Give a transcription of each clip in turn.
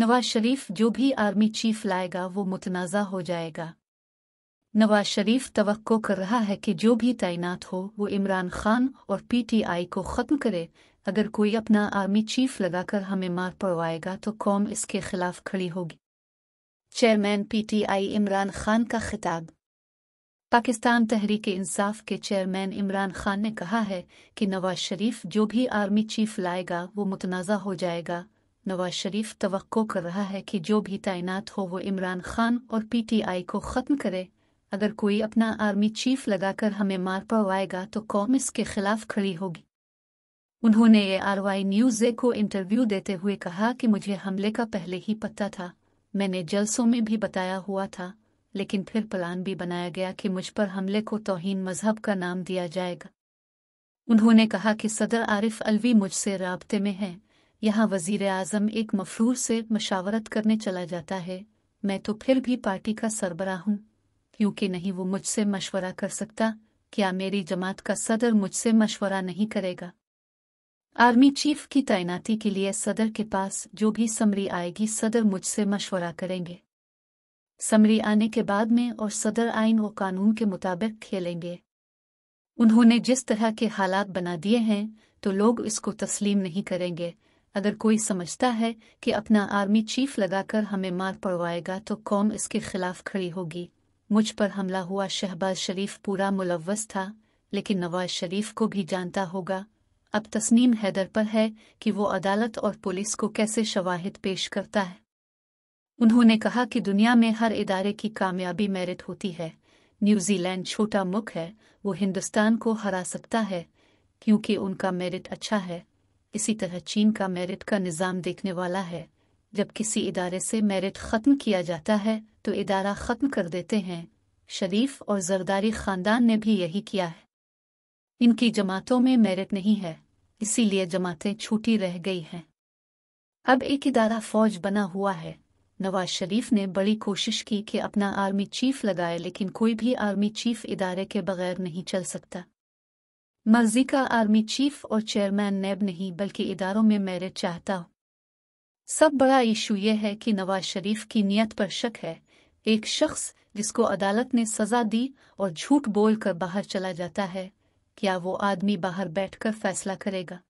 नवाज शरीफ जो भी army chief लाएगा वो मुतनाज़ा हो जाएगा नवाज शरीफ तो कर रहा है कि जो भी तैनात हो वो इमरान खान और पीटीआई को ख़त्म करे अगर कोई अपना आर्मी चीफ लगाकर हमें मार पड़वाएगा तो कौम इसके खिलाफ खड़ी होगी चेयरमैन पीटीआई इमरान खान का खिताब पाकिस्तान तहरीक इंसाफ के चेयरमैन इमरान खान ने कहा है कि नवाज शरीफ जो भी आर्मी चीफ लाएगा वो मुतनाज़ा हो जाएगा नवाज शरीफ तो कर रहा है कि जो भी तैनात हो वो इमरान खान और पीटीआई को ख़त्म करे अगर कोई अपना आर्मी चीफ लगाकर हमें मार पड़वाएगा तो कौम इसके खिलाफ खड़ी होगी उन्होंने ये आरवाई न्यूज़ को इंटरव्यू देते हुए कहा कि मुझे हमले का पहले ही पता था मैंने जलसों में भी बताया हुआ था लेकिन फिर प्लान भी बनाया गया कि मुझ पर हमले को तोहन मजहब का नाम दिया जाएगा उन्होंने कहा कि सदर आरिफ अलवी मुझसे रबते में हैं यहाँ वजीर आजम एक मफरूर से मशावरत करने चला जाता है मैं तो फिर भी पार्टी का सरबरा हूँ क्योंकि नहीं वो मुझसे मशवरा कर सकता क्या मेरी जमात का सदर मुझसे मशवरा नहीं करेगा आर्मी चीफ की तैनाती के लिए सदर के पास जो भी समरी आएगी सदर मुझसे मशवरा करेंगे समरी आने के बाद में और सदर आइन व कानून के मुताबिक खेलेंगे उन्होंने जिस तरह के हालात बना दिए हैं तो लोग इसको तस्लीम नहीं करेंगे अगर कोई समझता है कि अपना आर्मी चीफ लगाकर हमें मार पड़वाएगा तो कौम इसके खिलाफ खड़ी होगी मुझ पर हमला हुआ शहबाज शरीफ पूरा मुलवस था लेकिन नवाज शरीफ को भी जानता होगा अब तस्नीम हैदर पर है कि वो अदालत और पुलिस को कैसे शवाहिद पेश करता है उन्होंने कहा कि दुनिया में हर इदारे की कामयाबी मेरिट होती है न्यूजीलैंड छोटा मुख है वो हिंदुस्तान को हरा सकता है क्योंकि उनका मेरिट अच्छा है इसी तरह चीन का मेरिट का निज़ाम देखने वाला है जब किसी इदारे से मेरिट ख़त्म किया जाता है तो इदारा ख़त्म कर देते हैं शरीफ और जरदारी ख़ानदान ने भी यही किया है इनकी जमातों में मेरिट नहीं है इसीलिए जमातें छूटी रह गई हैं अब एक इदारा फौज बना हुआ है नवाज शरीफ ने बड़ी कोशिश की कि अपना आर्मी चीफ लगाए लेकिन कोई भी आर्मी चीफ इदारे के बगैर नहीं चल सकता मर्जी का आर्मी चीफ और चेयरमैन नैब नहीं बल्कि इदारों में मेरिट चाहता सब बड़ा इशू यह है कि नवाज शरीफ की नीयत पर शक है एक शख्स जिसको अदालत ने सजा दी और झूठ बोलकर बाहर चला जाता है क्या वो आदमी बाहर बैठकर फैसला करेगा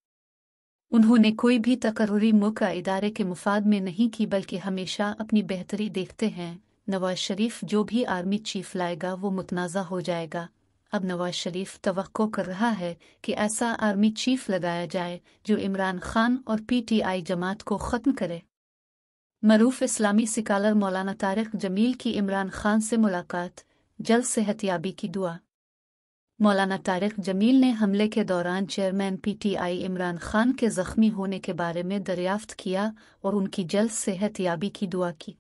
उन्होंने कोई भी तकरूरी मौका इदारे के मुफाद में नहीं की बल्कि हमेशा अपनी बेहतरी देखते हैं नवाज शरीफ जो भी आर्मी चीफ लाएगा वो मुतनाज़ा हो जाएगा अब नवाज शरीफ तो कर रहा है कि ऐसा आर्मी चीफ लगाया जाए जो इमरान खान और पीटीआई जमात को ख़त्म करे मरूफ इस्लामी सिकालर मौलाना तारक जमील की इमरान खान से मुलाकात जल्द सेहतियाबी की दुआ मौलाना तारक जमील ने हमले के दौरान चेयरमैन पीटीआई इमरान खान के जख्मी होने के बारे में दरियाफ्त किया और उनकी जल्द सेहतियाबी की दुआ की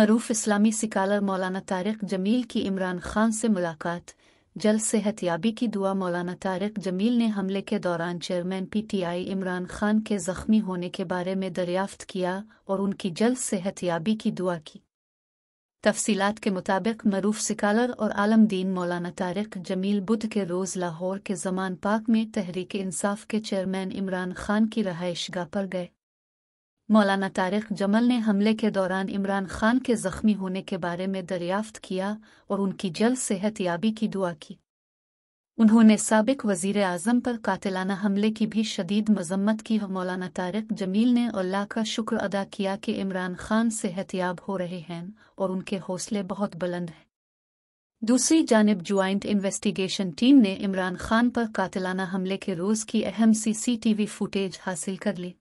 मरूफ इस्लामी सिकालर मौलाना तारक जमील की इमरान खान से मुलाकात जल्द सेहतियाबी की दुआ मौलाना तारक जमील ने हमले के दौरान चेयरमैन पीटीआई इमरान खान के जख्मी होने के बारे में दरियाफ्त किया और उनकी जल्द सेहतियाबी की दुआ की तफसीलात के मुताबिक मरूफ सिकालर और आलमदीन मौलाना तारक जमील बुध के रोज़ लाहौर के जमान पार्क में तहरीक इंसाफ के चेयरमैन इमरान खान की रहायशगाह पर गए मौलाना तारिक जमल ने हमले के दौरान इमरान खान के जख्मी होने के बारे में दरियाफ्त किया और उनकी जल्द याबी की दुआ की उन्होंने सबक वजीर आजम पर कातिलाना हमले की भी शदीद मजम्मत की और मौलाना तारिक जमील ने अल्लाह का शुक्र अदा किया कि इमरान खान सेहतियाब हो रहे हैं और उनके हौसले बहुत बुलंद हैं दूसरी जानब ज्वाइंट इन्वेस्टिगेशन टीम ने इमरान खान पर कातिलाना हमले के रोज की अहम सीसीटीवी फुटेज हासिल कर ली